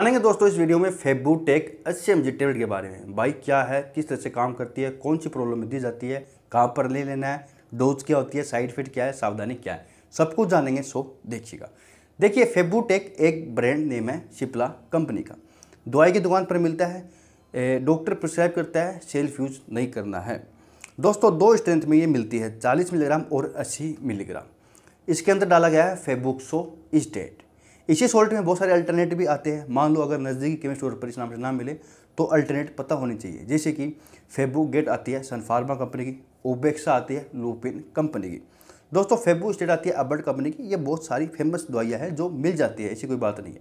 जानेंगे दोस्तों इस वीडियो में फेबू टेक एस टेबलेट के बारे में बाइक क्या है किस तरह से काम करती है कौन सी प्रॉब्लम दी जाती है कहाँ पर ले लेना है डोज क्या होती है साइड इफेक्ट क्या है सावधानी क्या है सब कुछ जानेंगे सो देखिएगा देखिए फेबू टेक एक ब्रांड नेम है शिपला कंपनी का दवाई की दुकान पर मिलता है डॉक्टर प्रिस्क्राइब करता है सेल्फ यूज नहीं करना है दोस्तों दो स्ट्रेंथ में ये मिलती है चालीस मिलीग्राम और अस्सी मिलीग्राम इसके अंदर डाला गया है फेबुक्सो इस्टेट इसी सॉल्ट में बहुत सारे अल्टरनेट भी आते हैं मान लो अगर नज़दीकी केमिस्ट स्टोर पर इस नाम से ना मिले तो अल्टरनेट पता होनी चाहिए जैसे कि फेबू गेट आती है सनफार्मा कंपनी की ओबेक्सा आती है लूपिन कंपनी की दोस्तों फेबू स्टेट आती है अबर्ड कंपनी की ये बहुत सारी फेमस दवाइयाँ हैं जो मिल जाती है ऐसी कोई बात नहीं है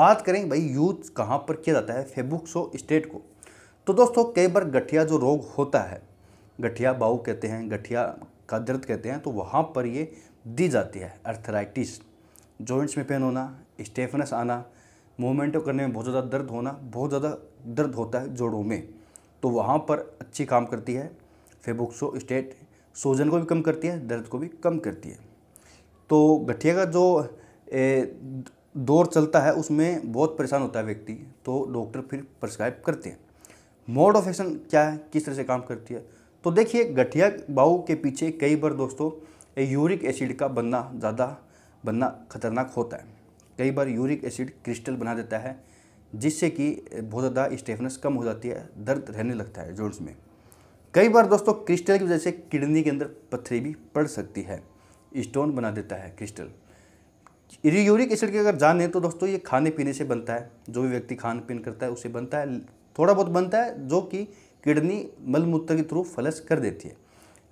बात करें भाई यूज कहाँ पर किया जाता है फेबुक्सो स्टेट को तो दोस्तों कई बार गठिया जो रोग होता है गठिया बाऊ कहते हैं गठिया का दर्द कहते हैं तो वहाँ पर ये दी जाती है अर्थराइटिस जॉइंट्स में पेन होना स्टेफनेस आना मूवमेंटों करने में बहुत ज़्यादा दर्द होना बहुत ज़्यादा दर्द होता है जोड़ों में तो वहाँ पर अच्छी काम करती है फेबुक्सो स्टेट सोजन को भी कम करती है दर्द को भी कम करती है तो गठिया का जो ए, दौर चलता है उसमें बहुत परेशान होता है व्यक्ति तो डॉक्टर फिर प्रिस्क्राइब करते हैं मोड ऑफ एक्शन क्या है किस तरह से काम करती है तो देखिए गठिया बाहू के पीछे कई बार दोस्तों यूरिक एसिड का बनना ज़्यादा बनना खतरनाक होता है कई बार यूरिक एसिड क्रिस्टल बना देता है जिससे कि बहुत ज़्यादा स्टेफनेस कम हो जाती है दर्द रहने लगता है जोड़ में कई बार दोस्तों क्रिस्टल की वजह से किडनी के अंदर पत्थरी भी पड़ सकती है स्टोन बना देता है क्रिस्टल यूरिक एसिड की अगर जाने तो दोस्तों ये खाने पीने से बनता है जो भी व्यक्ति खान पीन करता है उसे बनता है थोड़ा बहुत बनता है जो कि किडनी मलमूत्र के थ्रू फलस कर देती है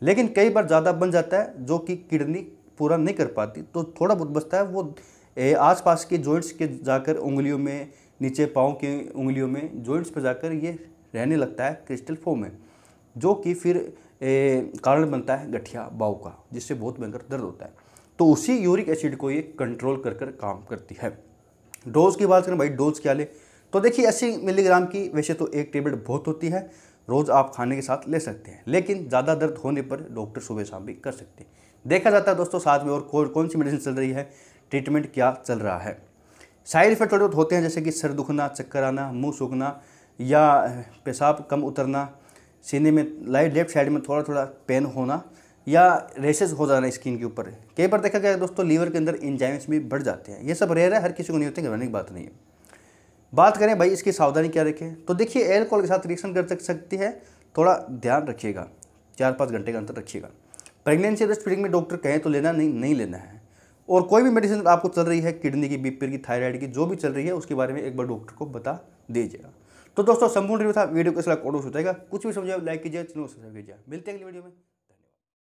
लेकिन कई बार ज़्यादा बन जाता है जो कि किडनी पूरा नहीं कर पाती तो थोड़ा बहुत बचता है वो आसपास के जॉइंट्स के जाकर उंगलियों में नीचे पाँव के उंगलियों में जॉइंट्स पर जाकर ये रहने लगता है क्रिस्टल फोम में जो कि फिर ए, कारण बनता है गठिया बाव का जिससे बहुत भयंकर दर्द होता है तो उसी यूरिक एसिड को ये कंट्रोल कर कर काम करती है डोज की बात करें भाई डोज क्या ले तो देखिए अस्सी मिलीग्राम की वैसे तो एक टेबलेट बहुत होती है रोज़ आप खाने के साथ ले सकते हैं लेकिन ज़्यादा दर्द होने पर डॉक्टर सुबह शाम भी कर सकते हैं देखा जाता है दोस्तों साथ में और कौन कौन सी मेडिसिन चल रही है ट्रीटमेंट क्या चल रहा है साइड इफेक्ट थोड़े बहुत होते हैं जैसे कि सर दुखना चक्कर आना मुँह सूखना या पेशाब कम उतरना सीने में लाइट लेफ्ट साइड में थोड़ा थोड़ा पेन होना या रेसेस हो जाना स्किन के ऊपर कई बार देखा गया दोस्तों लीवर के अंदर इंजाइम्स भी बढ़ जाते हैं ये सब रेयर है हर किसी को नहीं होते घबराने की बात नहीं है बात करें भाई इसकी सावधानी क्या रखें तो देखिए एल्कोहल के साथ रिएक्शन कर सकती है थोड़ा ध्यान रखिएगा चार पाँच घंटे का अंतर रखिएगा प्रेगनेंसी रेस्ट फीडिंग में डॉक्टर कहें तो लेना नहीं नहीं लेना है और कोई भी मेडिसिन आपको चल रही है किडनी की बीपी की थायराइड की जो भी चल रही है उसके बारे में एक बार डॉक्टर को बता दीजिएगा तो दोस्तों संपूर्ण रिव्यू था वीडियो को इसलिए साथ हो जाएगा कुछ भी समझे लाइक कीजिए चैनल सब्सक्राइब कीजिए मिलते हैं अगली वीडियो में